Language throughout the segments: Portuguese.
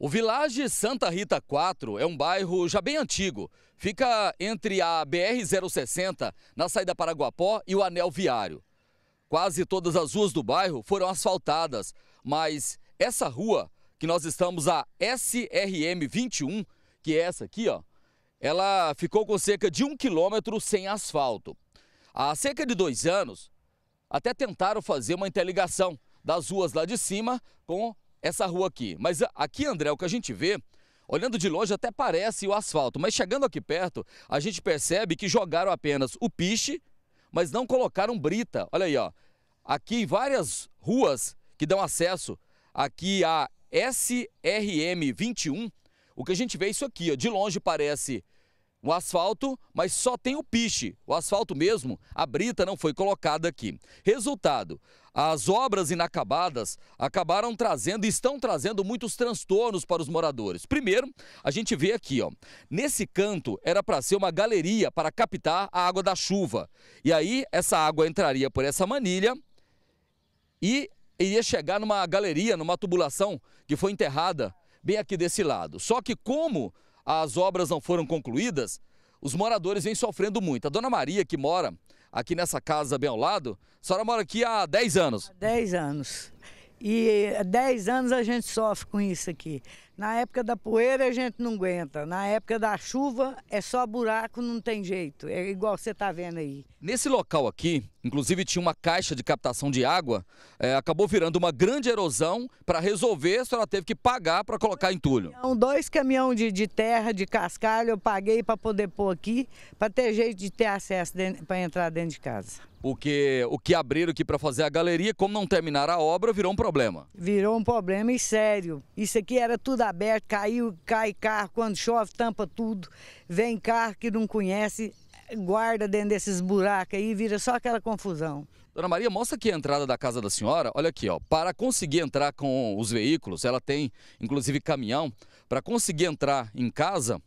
O Village Santa Rita 4 é um bairro já bem antigo. Fica entre a BR-060, na saída para Guapó, e o Anel Viário. Quase todas as ruas do bairro foram asfaltadas, mas essa rua, que nós estamos a SRM 21, que é essa aqui, ó, ela ficou com cerca de um quilômetro sem asfalto. Há cerca de dois anos, até tentaram fazer uma interligação das ruas lá de cima com essa rua aqui. Mas ah, aqui, André, o que a gente vê, olhando de longe até parece o asfalto, mas chegando aqui perto, a gente percebe que jogaram apenas o piche, mas não colocaram brita. Olha aí, ó. Aqui várias ruas que dão acesso aqui à SRM 21, o que a gente vê é isso aqui, ó. De longe parece o asfalto, mas só tem o piche. O asfalto mesmo, a brita não foi colocada aqui. Resultado: as obras inacabadas acabaram trazendo e estão trazendo muitos transtornos para os moradores. Primeiro, a gente vê aqui, ó, nesse canto era para ser uma galeria para captar a água da chuva. E aí essa água entraria por essa manilha e iria chegar numa galeria, numa tubulação que foi enterrada bem aqui desse lado. Só que como as obras não foram concluídas, os moradores vêm sofrendo muito. A dona Maria, que mora aqui nessa casa bem ao lado, a senhora mora aqui há 10 anos. Há 10 anos. E há 10 anos a gente sofre com isso aqui. Na época da poeira a gente não aguenta, na época da chuva é só buraco, não tem jeito. É igual você está vendo aí. Nesse local aqui, inclusive tinha uma caixa de captação de água, é, acabou virando uma grande erosão. Para resolver, a senhora teve que pagar para colocar entulho. Caminhão, dois caminhões de, de, terra, de cascalho, eu paguei para poder pôr aqui, para ter jeito de ter acesso para entrar dentro de casa. Porque o que abriram aqui para fazer a galeria, como não terminaram a obra, virou um problema. Virou um problema e sério. Isso aqui era tudo aberto, caiu, cai carro, quando chove tampa tudo, vem carro que não conhece, guarda dentro desses buracos aí, vira só aquela confusão. Dona Maria, mostra aqui a entrada da casa da senhora. Olha aqui, ó. Para conseguir entrar com os veículos, ela tem inclusive caminhão. Para conseguir entrar em casa,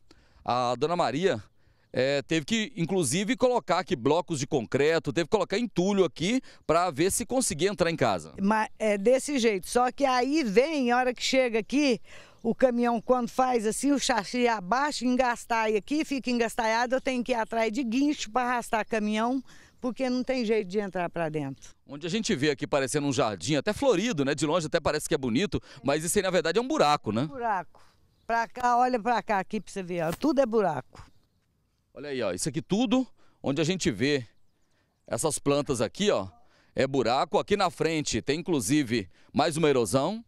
a dona Maria é, teve que, inclusive, colocar aqui blocos de concreto, teve que colocar entulho aqui para ver se conseguia entrar em casa. Mas é desse jeito, só que aí vem, a hora que chega aqui, o caminhão quando faz assim, o chassi abaixa, engastai aqui, fica engastaiado, eu tenho que ir atrás de guincho para arrastar caminhão, porque não tem jeito de entrar para dentro. Onde a gente vê aqui parecendo um jardim, até florido, né? De longe até parece que é bonito, mas isso aí na verdade é um buraco, né? um buraco. Para cá, olha para cá aqui para você ver, ó, tudo é buraco. Olha aí, ó, isso aqui tudo, onde a gente vê essas plantas aqui, ó, é buraco. Aqui na frente tem inclusive mais uma erosão,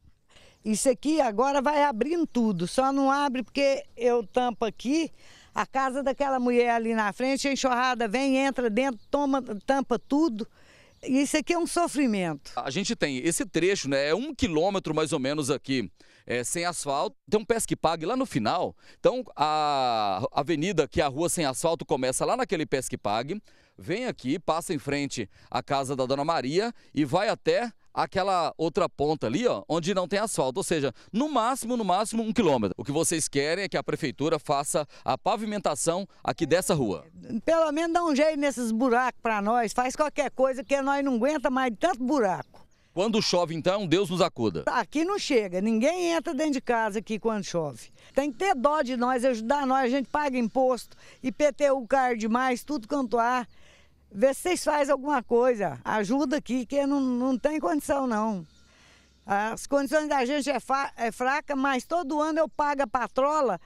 isso aqui agora vai abrindo tudo, só não abre porque eu tampo aqui. A casa daquela mulher ali na frente, a enxurrada vem, entra dentro, toma, tampa tudo. Isso aqui é um sofrimento. A gente tem esse trecho, né? É um quilômetro mais ou menos aqui, é, sem asfalto. Tem um pesque pague lá no final. Então, a avenida que é a rua sem asfalto começa lá naquele pesque pague, vem aqui, passa em frente à casa da Dona Maria e vai até aquela outra ponta ali, ó, onde não tem asfalto, ou seja, no máximo, no máximo, um quilômetro. O que vocês querem é que a prefeitura faça a pavimentação aqui dessa rua. Pelo menos dá um jeito nesses buracos para nós, faz qualquer coisa que nós não aguenta mais de tanto buraco. Quando chove, então, Deus nos acuda. Aqui não chega, ninguém entra dentro de casa aqui quando chove. Tem que ter dó de nós, ajudar nós, a gente paga imposto, IPTU caro demais, tudo quanto há. Vê se vocês fazem alguma coisa. Ajuda aqui, que não, não tem condição, não. As condições da gente é, é fraca, mas todo ano eu pago a patrola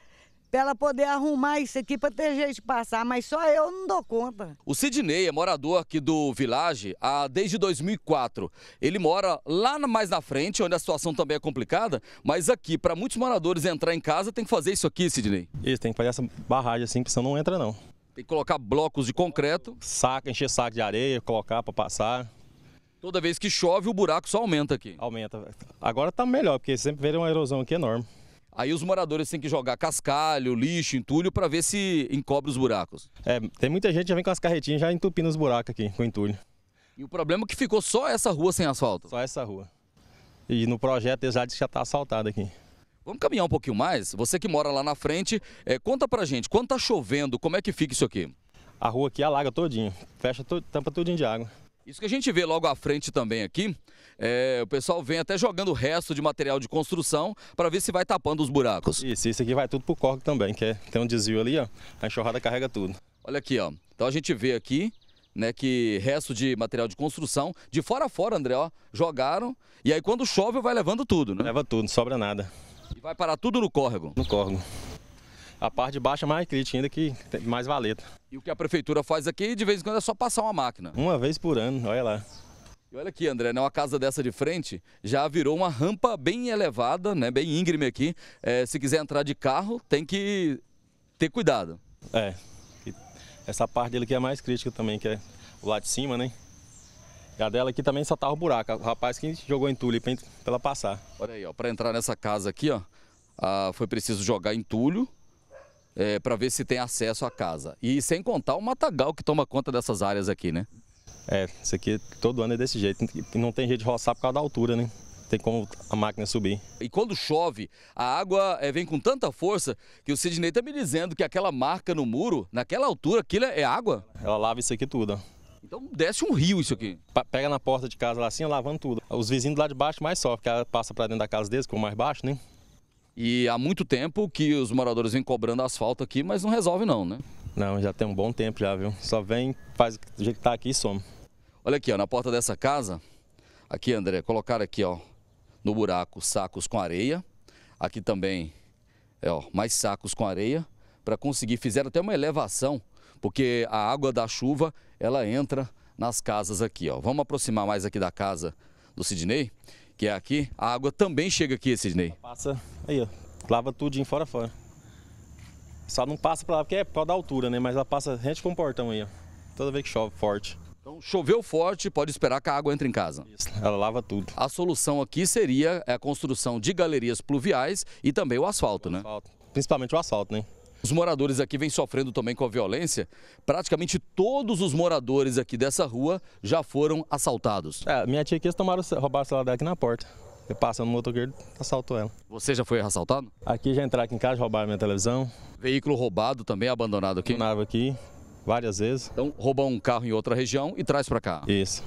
para ela poder arrumar isso aqui para ter gente passar, mas só eu não dou conta. O Sidney é morador aqui do Village há, desde 2004. Ele mora lá mais na frente, onde a situação também é complicada, mas aqui, para muitos moradores entrar em casa, tem que fazer isso aqui, Sidney. Isso, tem que fazer essa barragem assim, que senão não entra não. Tem que colocar blocos de concreto. Saca, encher saco de areia, colocar para passar. Toda vez que chove, o buraco só aumenta aqui. Aumenta. Agora está melhor, porque sempre veio uma erosão aqui enorme. Aí os moradores têm que jogar cascalho, lixo, entulho para ver se encobre os buracos. É, tem muita gente que já vem com as carretinhas já entupindo os buracos aqui com entulho. E o problema é que ficou só essa rua sem asfalto? Só essa rua. E no projeto eles já disse que já está asfaltado aqui. Vamos caminhar um pouquinho mais. Você que mora lá na frente, é, conta pra gente, quando tá chovendo, como é que fica isso aqui? A rua aqui alaga todinho, fecha, to, tampa todinho de água. Isso que a gente vê logo à frente também aqui, é, o pessoal vem até jogando o resto de material de construção para ver se vai tapando os buracos. Isso, isso aqui vai tudo pro corpo também, que é, tem um desvio ali, ó, a enxurrada carrega tudo. Olha aqui, ó. Então a gente vê aqui, né, que resto de material de construção, de fora a fora, André, ó, jogaram, e aí quando chove vai levando tudo, né? Leva tudo, não sobra nada. E vai parar tudo no córrego? No córrego. A parte de baixo é mais crítica ainda que mais valeta. E o que a prefeitura faz aqui, de vez em quando, é só passar uma máquina? Uma vez por ano, olha lá. E olha aqui, André, né, uma casa dessa de frente já virou uma rampa bem elevada, né, bem íngreme aqui. É, se quiser entrar de carro, tem que ter cuidado. É, essa parte dele que é mais crítica também, que é o lado de cima, né? E a dela aqui também só tava o buraco. O rapaz que jogou entulho pra, pra ela passar. Olha aí, ó. Pra entrar nessa casa aqui, ó, ah, foi preciso jogar entulho é, para ver se tem acesso à casa. E sem contar o matagal que toma conta dessas áreas aqui, né? É, isso aqui todo ano é desse jeito. Não tem jeito de roçar por causa da altura, né? Tem como a máquina subir. E quando chove, a água é, vem com tanta força que o Sidney tá me dizendo que aquela marca no muro, naquela altura, aquilo é água? Ela lava isso aqui tudo, ó. Então desce um rio isso aqui. Pega na porta de casa lá assim, lavando tudo. Os vizinhos lá de baixo mais sofrem, porque ela passa para dentro da casa deles, que é o mais baixo, né? E há muito tempo que os moradores vêm cobrando asfalto aqui, mas não resolve não, né? Não, já tem um bom tempo já, viu? Só vem, faz do jeito que tá aqui e some. Olha aqui, ó, na porta dessa casa, aqui, André, colocaram aqui, ó, no buraco, sacos com areia. Aqui também, é, ó, mais sacos com areia para conseguir. Fizeram até uma elevação porque a água da chuva ela entra nas casas aqui. Ó. Vamos aproximar mais aqui da casa do Sidney, que é aqui. A água também chega aqui, Sidney. passa aí, ó. Lava tudinho fora fora. Só não passa para lá porque é por causa da altura, né? Mas ela passa rente com o portão aí, ó. Toda vez que chove forte. Então, choveu forte, pode esperar que a água entre em casa. Isso, ela lava tudo. A solução aqui seria a construção de galerias pluviais e também o asfalto, o né? Principalmente o asfalto, né? Os moradores aqui vêm sofrendo também com a violência. Praticamente todos os moradores aqui dessa rua já foram assaltados. É, minha tia aqui, eles tomaram, roubaram o celular dela aqui na porta. Eu passando no motoqueiro, assaltou ela. Você já foi assaltado? Aqui já entraram aqui em casa, roubaram minha televisão. Veículo roubado também, abandonado aqui? Abandonado aqui, várias vezes. Então roubam um carro em outra região e traz para cá? Isso.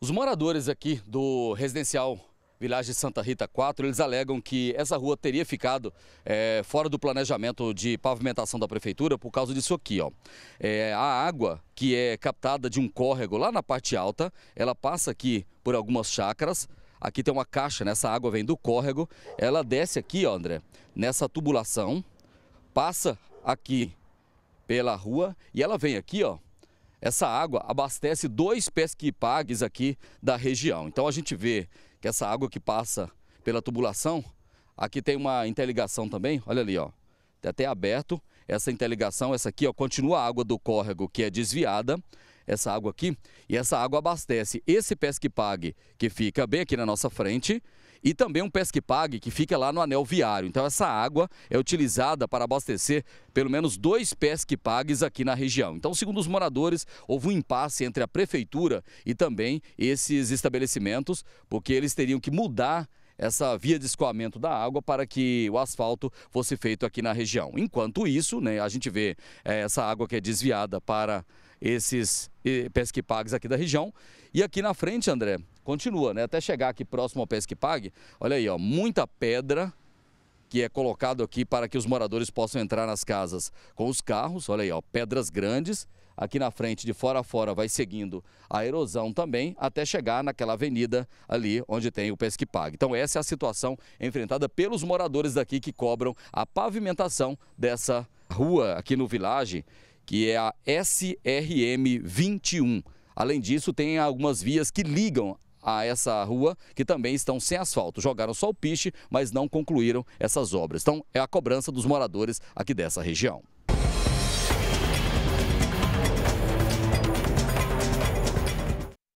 Os moradores aqui do residencial Vilagem Santa Rita 4, eles alegam que essa rua teria ficado é, fora do planejamento de pavimentação da prefeitura por causa disso aqui. Ó. É, a água que é captada de um córrego lá na parte alta, ela passa aqui por algumas chácaras, aqui tem uma caixa, né? essa água vem do córrego, ela desce aqui, ó, André, nessa tubulação, passa aqui pela rua e ela vem aqui, ó, essa água abastece dois pesquipagues aqui da região. Então a gente vê que essa água que passa pela tubulação, aqui tem uma interligação também, olha ali, ó, tá até aberto. Essa interligação, essa aqui, ó, continua a água do córrego que é desviada, essa água aqui, e essa água abastece esse pesque-pague que fica bem aqui na nossa frente, e também um pesque-pague que fica lá no anel viário. Então essa água é utilizada para abastecer pelo menos dois pesque-pagues aqui na região. Então, segundo os moradores, houve um impasse entre a prefeitura e também esses estabelecimentos, porque eles teriam que mudar essa via de escoamento da água para que o asfalto fosse feito aqui na região. Enquanto isso, né, a gente vê é, essa água que é desviada para esses pesque pagues aqui da região. E aqui na frente, André, continua, né? Até chegar aqui próximo ao pesque pague, olha aí, ó, muita pedra que é colocado aqui para que os moradores possam entrar nas casas com os carros, olha aí, ó, pedras grandes. Aqui na frente, de fora a fora, vai seguindo a erosão também, até chegar naquela avenida ali onde tem o Pesque Pague. Então essa é a situação enfrentada pelos moradores daqui que cobram a pavimentação dessa rua aqui no Vilage que é a SRM 21. Além disso, tem algumas vias que ligam a essa rua que também estão sem asfalto. Jogaram só o piche, mas não concluíram essas obras. Então, é a cobrança dos moradores aqui dessa região.